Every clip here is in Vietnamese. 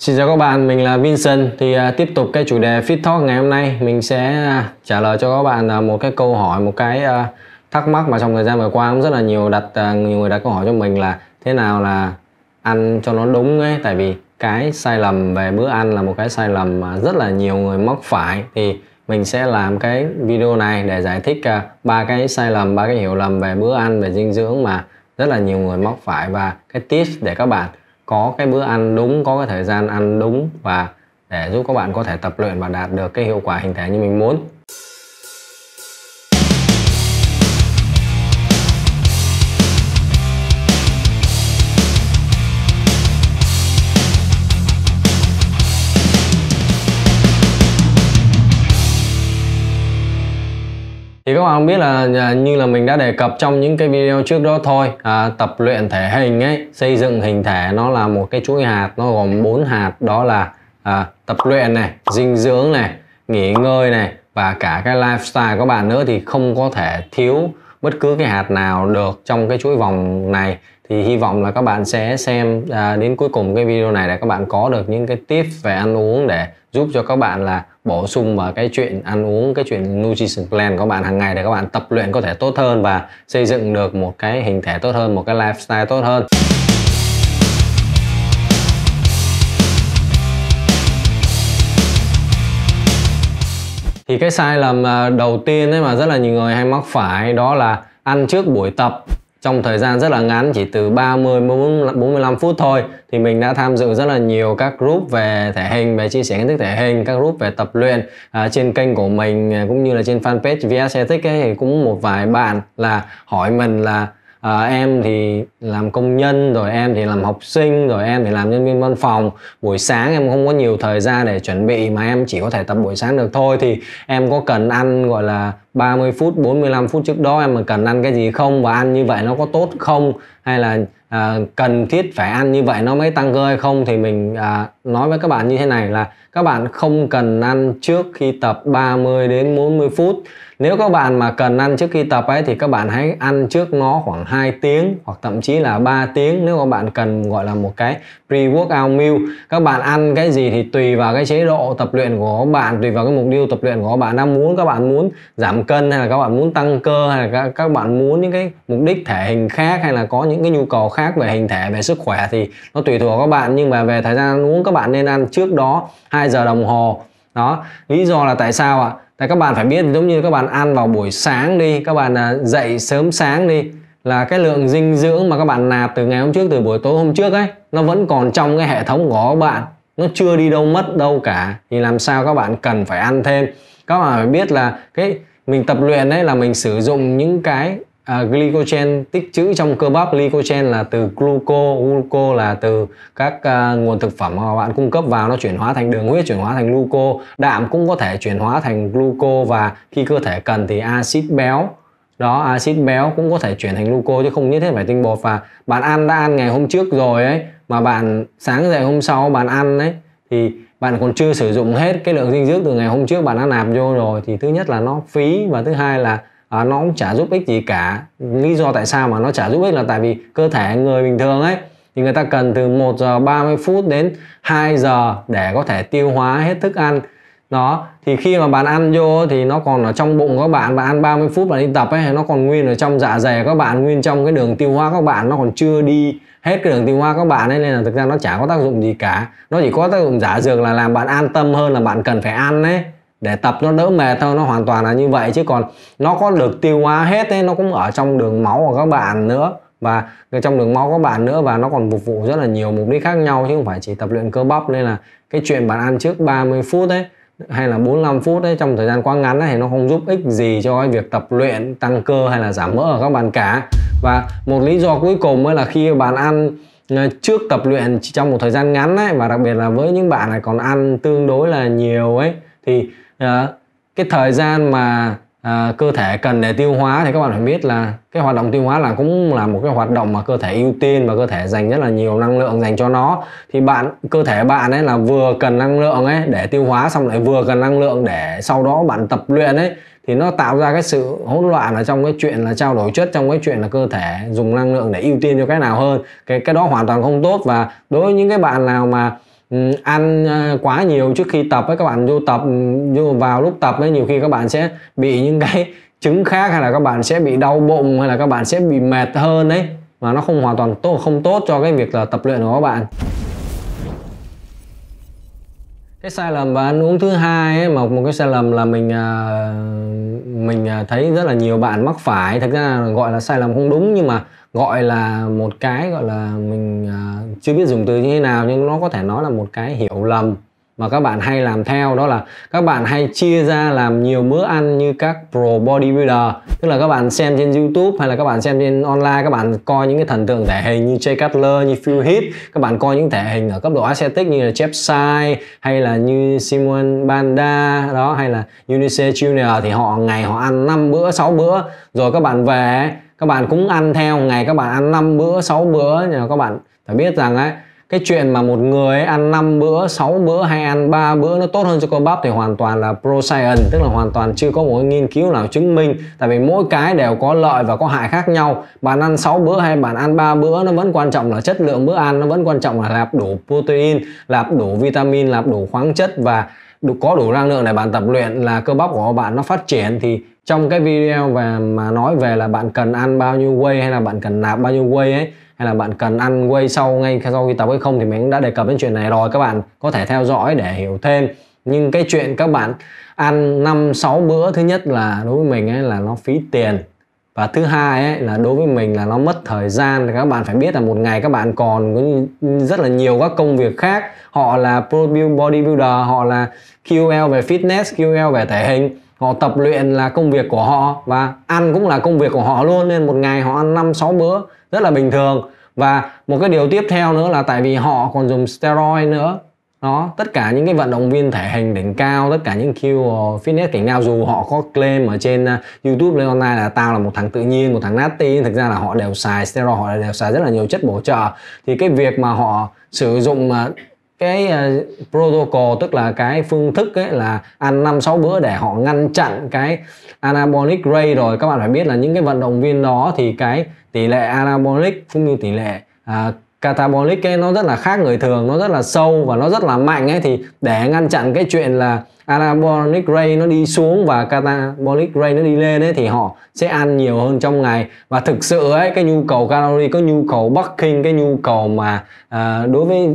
Xin chào các bạn, mình là Vincent Thì à, tiếp tục cái chủ đề Fit Talk ngày hôm nay Mình sẽ à, trả lời cho các bạn à, một cái câu hỏi, một cái à, thắc mắc mà trong thời gian vừa qua cũng rất là nhiều đặt à, nhiều người đặt câu hỏi cho mình là thế nào là ăn cho nó đúng ấy Tại vì cái sai lầm về bữa ăn là một cái sai lầm mà rất là nhiều người mắc phải Thì mình sẽ làm cái video này để giải thích à, ba à, cái sai lầm, ba cái hiểu lầm về bữa ăn, về dinh dưỡng mà rất là nhiều người mắc phải và cái tips để các bạn có cái bữa ăn đúng có cái thời gian ăn đúng và để giúp các bạn có thể tập luyện và đạt được cái hiệu quả hình thể như mình muốn thì các bạn không biết là như là mình đã đề cập trong những cái video trước đó thôi à, tập luyện thể hình ấy xây dựng hình thể nó là một cái chuỗi hạt nó gồm 4 hạt đó là à, tập luyện này dinh dưỡng này nghỉ ngơi này và cả cái lifestyle các bạn nữa thì không có thể thiếu bất cứ cái hạt nào được trong cái chuỗi vòng này thì hy vọng là các bạn sẽ xem à, đến cuối cùng cái video này để các bạn có được những cái tip về ăn uống để giúp cho các bạn là bổ sung vào cái chuyện ăn uống cái chuyện nutrition plan của bạn hàng ngày để các bạn tập luyện có thể tốt hơn và xây dựng được một cái hình thể tốt hơn một cái lifestyle tốt hơn thì cái sai lầm à, đầu tiên ấy mà rất là nhiều người hay mắc phải đó là ăn trước buổi tập trong thời gian rất là ngắn chỉ từ 30 45 phút thôi thì mình đã tham dự rất là nhiều các group về thể hình về chia sẻ kiến thức thể hình các group về tập luyện à, trên kênh của mình à, cũng như là trên fanpage VS Ethics ấy thì cũng một vài bạn là hỏi mình là à, em thì làm công nhân rồi em thì làm học sinh rồi em thì làm nhân viên văn phòng buổi sáng em không có nhiều thời gian để chuẩn bị mà em chỉ có thể tập buổi sáng được thôi thì em có cần ăn gọi là 30 phút 45 phút trước đó em mà cần ăn cái gì không và ăn như vậy nó có tốt không hay là à, cần thiết phải ăn như vậy nó mới tăng cơ hay không thì mình à, nói với các bạn như thế này là các bạn không cần ăn trước khi tập 30 đến 40 phút nếu các bạn mà cần ăn trước khi tập ấy thì các bạn hãy ăn trước nó khoảng 2 tiếng hoặc thậm chí là 3 tiếng nếu các bạn cần gọi là một cái pre-workout meal các bạn ăn cái gì thì tùy vào cái chế độ tập luyện của các bạn tùy vào cái mục tiêu tập luyện của các bạn đang muốn các bạn muốn giảm cân hay là các bạn muốn tăng cơ hay là các, các bạn muốn những cái mục đích thể hình khác hay là có những cái nhu cầu khác về hình thể về sức khỏe thì nó tùy thuộc các bạn nhưng mà về thời gian ăn uống các bạn nên ăn trước đó 2 giờ đồng hồ đó lý do là tại sao ạ tại các bạn phải biết giống như các bạn ăn vào buổi sáng đi các bạn à, dậy sớm sáng đi là cái lượng dinh dưỡng mà các bạn nạp từ ngày hôm trước từ buổi tối hôm trước ấy nó vẫn còn trong cái hệ thống của các bạn nó chưa đi đâu mất đâu cả thì làm sao các bạn cần phải ăn thêm các bạn phải biết là cái mình tập luyện đấy là mình sử dụng những cái à, glycogen tích trữ trong cơ bắp glycogen là từ gluco gluco là từ các à, nguồn thực phẩm mà bạn cung cấp vào nó chuyển hóa thành đường huyết chuyển hóa thành gluco đạm cũng có thể chuyển hóa thành gluco và khi cơ thể cần thì axit béo đó axit béo cũng có thể chuyển thành gluco chứ không nhất thiết phải tinh bột và bạn ăn đã ăn ngày hôm trước rồi ấy mà bạn sáng dậy hôm sau bạn ăn ấy thì bạn còn chưa sử dụng hết cái lượng dinh dưỡng từ ngày hôm trước bạn đã nạp vô rồi thì thứ nhất là nó phí và thứ hai là à, nó cũng chả giúp ích gì cả lý do tại sao mà nó chả giúp ích là tại vì cơ thể người bình thường ấy thì người ta cần từ 1 giờ 30 phút đến 2 giờ để có thể tiêu hóa hết thức ăn đó thì khi mà bạn ăn vô thì nó còn ở trong bụng các bạn bạn ăn 30 phút bạn đi tập ấy nó còn nguyên ở trong dạ dày các bạn nguyên trong cái đường tiêu hóa các bạn nó còn chưa đi hết cái đường tiêu hóa các bạn ấy nên là thực ra nó chả có tác dụng gì cả nó chỉ có tác dụng giả dược là làm bạn an tâm hơn là bạn cần phải ăn đấy để tập nó đỡ mệt thôi nó hoàn toàn là như vậy chứ còn nó có được tiêu hóa hết ấy nó cũng ở trong đường máu của các bạn nữa và trong đường máu các bạn nữa và nó còn phục vụ rất là nhiều mục đích khác nhau chứ không phải chỉ tập luyện cơ bắp nên là cái chuyện bạn ăn trước 30 phút ấy hay là 45 phút ấy trong thời gian quá ngắn ấy, thì nó không giúp ích gì cho cái việc tập luyện tăng cơ hay là giảm mỡ ở các bạn cả và một lý do cuối cùng mới là khi bạn ăn ờ, trước tập luyện chỉ trong một thời gian ngắn ấy và đặc biệt là với những bạn này còn ăn tương đối là nhiều ấy thì uh, cái thời gian mà uh, cơ thể cần để tiêu hóa thì các bạn phải biết là cái hoạt động tiêu hóa là cũng là một cái hoạt động mà cơ thể ưu tiên và cơ thể dành rất là nhiều năng lượng dành cho nó thì bạn cơ thể bạn ấy là vừa cần năng lượng ấy để tiêu hóa xong lại vừa cần năng lượng để sau đó bạn tập luyện ấy thì nó tạo ra cái sự hỗn loạn ở trong cái chuyện là trao đổi chất trong cái chuyện là cơ thể dùng năng lượng để ưu tiên cho cái nào hơn cái cái đó hoàn toàn không tốt và đối với những cái bạn nào mà Ừ, ăn à, quá nhiều trước khi tập ấy các bạn vô tập vô vào lúc tập ấy nhiều khi các bạn sẽ bị những cái chứng khác hay là các bạn sẽ bị đau bụng hay là các bạn sẽ bị mệt hơn đấy mà nó không hoàn toàn tốt không tốt cho cái việc là tập luyện của các bạn cái sai lầm và ăn uống thứ hai ấy, mà một cái sai lầm là mình à, mình à, thấy rất là nhiều bạn mắc phải thực ra gọi là sai lầm không đúng nhưng mà gọi là một cái gọi là mình à, chưa biết dùng từ như thế nào nhưng nó có thể nói là một cái hiểu lầm mà các bạn hay làm theo đó là các bạn hay chia ra làm nhiều bữa ăn như các pro bodybuilder tức là các bạn xem trên youtube hay là các bạn xem trên online các bạn coi những cái thần tượng thể hình như Jay Cutler như Phil Heath các bạn coi những thể hình ở cấp độ aesthetic như là Jeff Sai hay là như Simon Banda đó hay là Unice Junior thì họ ngày họ ăn 5 bữa 6 bữa rồi các bạn về các bạn cũng ăn theo ngày các bạn ăn 5 bữa 6 bữa nhưng các bạn phải biết rằng ấy cái chuyện mà một người ăn 5 bữa 6 bữa hay ăn 3 bữa nó tốt hơn cho cơ bắp thì hoàn toàn là pro science tức là hoàn toàn chưa có một nghiên cứu nào chứng minh tại vì mỗi cái đều có lợi và có hại khác nhau bạn ăn 6 bữa hay bạn ăn 3 bữa nó vẫn quan trọng là chất lượng bữa ăn nó vẫn quan trọng là lạp đủ protein lạp đủ vitamin lạp đủ khoáng chất và đủ có đủ năng lượng để bạn tập luyện là cơ bắp của bạn nó phát triển thì trong cái video về mà nói về là bạn cần ăn bao nhiêu whey hay là bạn cần nạp bao nhiêu whey ấy hay là bạn cần ăn whey sau ngay sau khi tập hay không thì mình cũng đã đề cập đến chuyện này rồi các bạn có thể theo dõi để hiểu thêm nhưng cái chuyện các bạn ăn 5 6 bữa thứ nhất là đối với mình ấy là nó phí tiền và thứ hai ấy, là đối với mình là nó mất thời gian các bạn phải biết là một ngày các bạn còn rất là nhiều các công việc khác họ là pro bodybuilder họ là QL về fitness QL về thể hình họ tập luyện là công việc của họ và ăn cũng là công việc của họ luôn nên một ngày họ ăn 5 6 bữa rất là bình thường và một cái điều tiếp theo nữa là tại vì họ còn dùng steroid nữa nó tất cả những cái vận động viên thể hình đỉnh cao tất cả những kêu fitness cảnh cao dù họ có claim ở trên uh, YouTube lên online là tao là một thằng tự nhiên một thằng natty thực ra là họ đều xài steroid họ đều xài rất là nhiều chất bổ trợ thì cái việc mà họ sử dụng uh, cái uh, protocol tức là cái phương thức ấy là ăn năm sáu bữa để họ ngăn chặn cái anabolic rate rồi các bạn phải biết là những cái vận động viên đó thì cái tỷ lệ anabolic cũng như tỷ lệ uh, catabolic ấy nó rất là khác người thường nó rất là sâu và nó rất là mạnh ấy thì để ngăn chặn cái chuyện là anabolic ray nó đi xuống và catabolic ray nó đi lên ấy thì họ sẽ ăn nhiều hơn trong ngày và thực sự ấy cái nhu cầu calorie có nhu cầu bulking cái nhu cầu mà à, đối với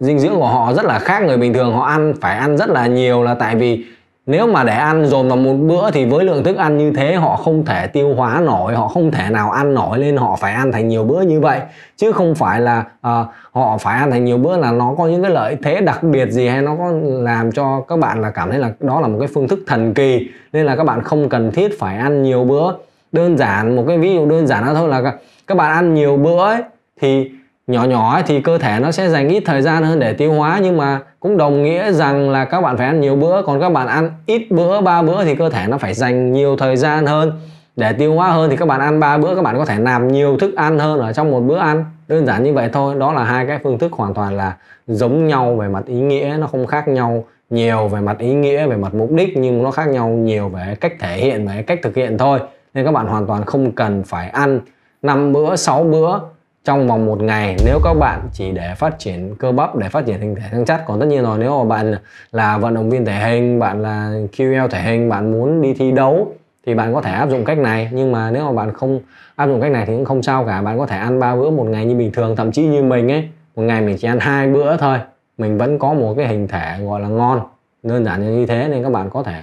dinh dưỡng của họ rất là khác người bình thường họ ăn phải ăn rất là nhiều là tại vì nếu mà để ăn dồn vào một bữa thì với lượng thức ăn như thế họ không thể tiêu hóa nổi họ không thể nào ăn nổi nên họ phải ăn thành nhiều bữa như vậy chứ không phải là uh, họ phải ăn thành nhiều bữa là nó có những cái lợi thế đặc biệt gì hay nó có làm cho các bạn là cảm thấy là đó là một cái phương thức thần kỳ nên là các bạn không cần thiết phải ăn nhiều bữa đơn giản một cái ví dụ đơn giản đó thôi là các bạn ăn nhiều bữa ấy, thì nhỏ nhỏ thì cơ thể nó sẽ dành ít thời gian hơn để tiêu hóa nhưng mà cũng đồng nghĩa rằng là các bạn phải ăn nhiều bữa còn các bạn ăn ít bữa ba bữa thì cơ thể nó phải dành nhiều thời gian hơn để tiêu hóa hơn thì các bạn ăn ba bữa các bạn có thể làm nhiều thức ăn hơn ở trong một bữa ăn đơn giản như vậy thôi đó là hai cái phương thức hoàn toàn là giống nhau về mặt ý nghĩa nó không khác nhau nhiều về mặt ý nghĩa về mặt mục đích nhưng nó khác nhau nhiều về cách thể hiện về cách thực hiện thôi nên các bạn hoàn toàn không cần phải ăn 5 bữa 6 bữa trong vòng một ngày nếu các bạn chỉ để phát triển cơ bắp để phát triển hình thể thăng chắc còn tất nhiên rồi nếu mà bạn là vận động viên thể hình bạn là QL thể hình bạn muốn đi thi đấu thì bạn có thể áp dụng cách này nhưng mà nếu mà bạn không áp dụng cách này thì cũng không sao cả bạn có thể ăn ba bữa một ngày như bình thường thậm chí như mình ấy một ngày mình chỉ ăn hai bữa thôi mình vẫn có một cái hình thể gọi là ngon đơn giản như thế nên các bạn có thể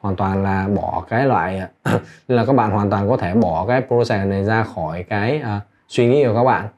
hoàn toàn là bỏ cái loại là các bạn hoàn toàn có thể bỏ cái process này ra khỏi cái uh, suy nghĩ của các bạn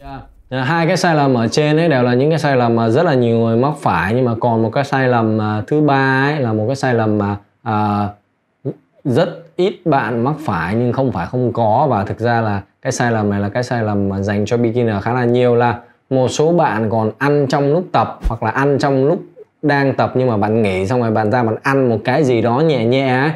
dạ. Dạ, hai cái sai lầm ở trên ấy đều là những cái sai lầm mà rất là nhiều người mắc phải nhưng mà còn một cái sai lầm à, thứ ba ấy là một cái sai lầm mà à, rất ít bạn mắc phải nhưng không phải không có và thực ra là cái sai lầm này là cái sai lầm mà dành cho beginner khá là nhiều là một số bạn còn ăn trong lúc tập hoặc là ăn trong lúc đang tập nhưng mà bạn nghỉ xong rồi bạn ra bạn ăn một cái gì đó nhẹ nhẹ ấy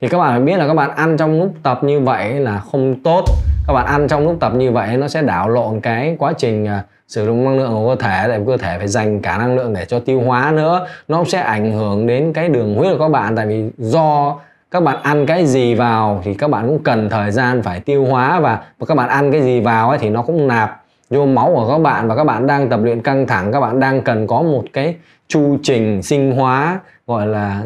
thì các bạn phải biết là các bạn ăn trong lúc tập như vậy là không tốt các bạn ăn trong lúc tập như vậy nó sẽ đảo lộn cái quá trình à, sử dụng năng lượng của cơ thể để cơ thể phải dành cả năng lượng để cho tiêu hóa nữa nó sẽ ảnh hưởng đến cái đường huyết của các bạn tại vì do các bạn ăn cái gì vào thì các bạn cũng cần thời gian phải tiêu hóa và, và các bạn ăn cái gì vào ấy thì nó cũng nạp vô máu của các bạn và các bạn đang tập luyện căng thẳng các bạn đang cần có một cái chu trình sinh hóa gọi là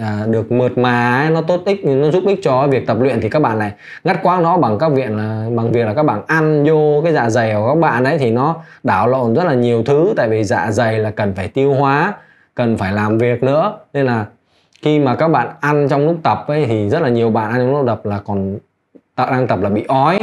à, được mượt mà ấy, nó tốt ích nó giúp ích cho việc tập luyện thì các bạn này ngắt quãng nó bằng các viện là bằng việc là các bạn ăn vô cái dạ dày của các bạn ấy thì nó đảo lộn rất là nhiều thứ tại vì dạ dày là cần phải tiêu hóa cần phải làm việc nữa nên là khi mà các bạn ăn trong lúc tập ấy thì rất là nhiều bạn ăn trong lúc tập là còn đang tập là bị ói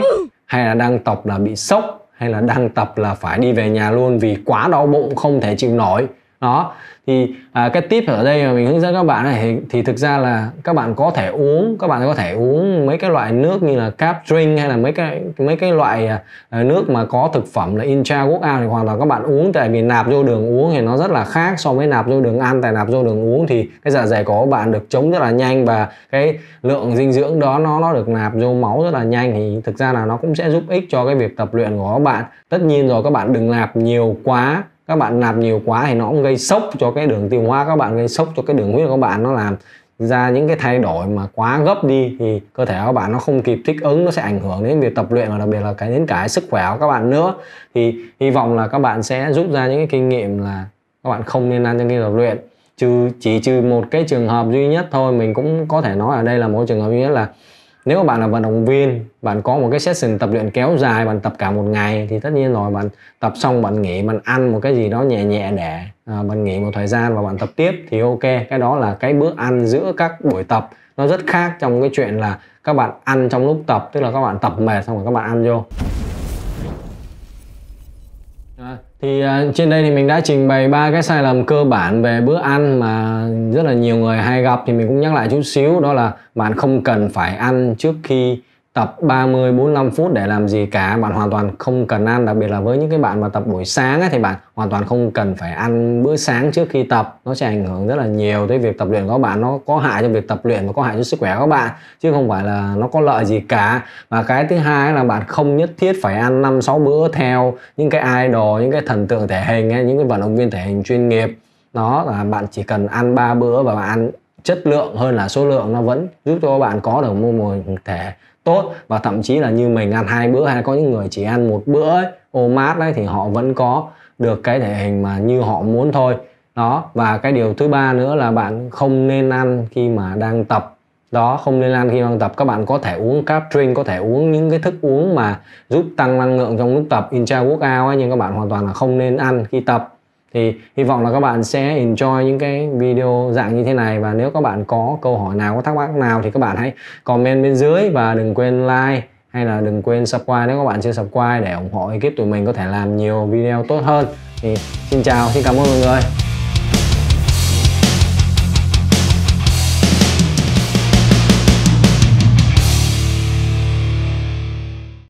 hay là đang tập là bị sốc hay là đang tập là phải đi về nhà luôn vì quá đau bụng không thể chịu nổi đó thì à, cái tip ở đây mà mình hướng dẫn các bạn này thì, thì thực ra là các bạn có thể uống các bạn có thể uống mấy cái loại nước như là cap drink hay là mấy cái mấy cái loại à, à nước mà có thực phẩm là intra workout thì hoàn toàn các bạn uống tại vì nạp vô đường uống thì nó rất là khác so với nạp vô đường ăn tại nạp vô đường uống thì cái dạ dày của bạn được chống rất là nhanh và cái lượng dinh dưỡng đó nó nó được nạp vô máu rất là nhanh thì thực ra là nó cũng sẽ giúp ích cho cái việc tập luyện của các bạn tất nhiên rồi các bạn đừng nạp nhiều quá các bạn nạp nhiều quá thì nó cũng gây sốc cho cái đường tiêu hóa các bạn gây sốc cho cái đường huyết của các bạn nó làm ra những cái thay đổi mà quá gấp đi thì cơ thể của bạn nó không kịp thích ứng nó sẽ ảnh hưởng đến việc tập luyện và đặc biệt là cái đến cái sức khỏe của các bạn nữa thì hy vọng là các bạn sẽ rút ra những cái kinh nghiệm là các bạn không nên ăn trong khi tập luyện trừ chỉ trừ một cái trường hợp duy nhất thôi mình cũng có thể nói ở đây là một trường hợp duy nhất là nếu bạn là vận động viên bạn có một cái session tập luyện kéo dài bạn tập cả một ngày thì tất nhiên rồi bạn tập xong bạn nghỉ bạn ăn một cái gì đó nhẹ nhẹ để à, bạn nghỉ một thời gian và bạn tập tiếp thì ok cái đó là cái bữa ăn giữa các buổi tập nó rất khác trong cái chuyện là các bạn ăn trong lúc tập tức là các bạn tập mệt xong rồi các bạn ăn vô thì à, trên đây thì mình đã trình bày ba cái sai lầm cơ bản về bữa ăn mà rất là nhiều người hay gặp thì mình cũng nhắc lại chút xíu đó là bạn không cần phải ăn trước khi tập 30 45 phút để làm gì cả bạn hoàn toàn không cần ăn đặc biệt là với những cái bạn mà tập buổi sáng ấy, thì bạn hoàn toàn không cần phải ăn bữa sáng trước khi tập nó sẽ ảnh hưởng rất là nhiều tới việc tập luyện của các bạn nó có hại cho việc tập luyện và có hại cho sức khỏe của các bạn chứ không phải là nó có lợi gì cả và cái thứ hai là bạn không nhất thiết phải ăn 5 6 bữa theo những cái idol những cái thần tượng thể hình hay những cái vận động viên thể hình chuyên nghiệp đó là bạn chỉ cần ăn 3 bữa và bạn ăn chất lượng hơn là số lượng nó vẫn giúp cho các bạn có được một mồi thể tốt và thậm chí là như mình ăn hai bữa hay có những người chỉ ăn một bữa ấy, ô mát đấy thì họ vẫn có được cái thể hình mà như họ muốn thôi đó và cái điều thứ ba nữa là bạn không nên ăn khi mà đang tập đó không nên ăn khi đang tập các bạn có thể uống carb drink có thể uống những cái thức uống mà giúp tăng năng lượng trong lúc tập intra workout ấy nhưng các bạn hoàn toàn là không nên ăn khi tập thì hy vọng là các bạn sẽ enjoy những cái video dạng như thế này và nếu các bạn có câu hỏi nào có thắc mắc nào thì các bạn hãy comment bên dưới và đừng quên like hay là đừng quên subscribe nếu các bạn chưa subscribe để ủng hộ ekip tụi mình có thể làm nhiều video tốt hơn thì xin chào xin cảm ơn mọi người